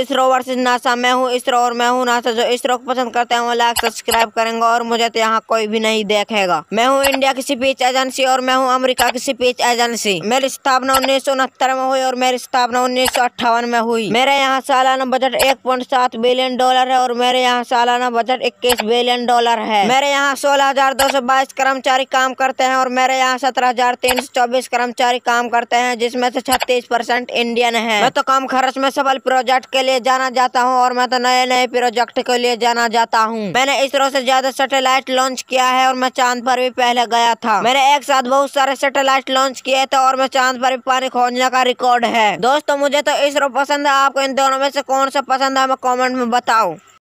ISRO versus NASA मैं हूँ इसरो और मैं हूँ नासा जो इसरो को पसंद करते हैं वो लाइक सब्सक्राइब करेंगे और मुझे तो यहाँ कोई भी नहीं देखेगा मैं हूँ इंडिया की स्पीच एजेंसी और मैं हूँ अमेरिका की स्पीच एजेंसी मेरी स्थापना उन्नीस में हुई और मेरी स्थापना उन्नीस में हुई मेरे यहाँ सालाना बजट एक बिलियन डॉलर है और मेरे यहाँ सालाना बजट इक्कीस बिलियन डॉलर है मेरे यहाँ सोलह कर्मचारी काम करते हैं और मेरे यहाँ सत्रह कर्मचारी काम करते हैं जिसमे से छत्तीस इंडियन है मैं तो कम खर्च में सफल प्रोजेक्ट के लिए जाना जाता हूँ और मैं तो नए नए प्रोजेक्ट के लिए जाना जाता हूँ मैंने इसरो से ज्यादा सैटेलाइट लॉन्च किया है और मैं चांद पर भी पहले गया था मैंने एक साथ बहुत सारे सैटेलाइट लॉन्च किए थे और मैं चांद पर भी पानी खोजने का रिकॉर्ड है दोस्तों मुझे तो इसरो पसंद है आपको इन दोनों में से कौन सा पसंद है मैं कॉमेंट में बताऊँ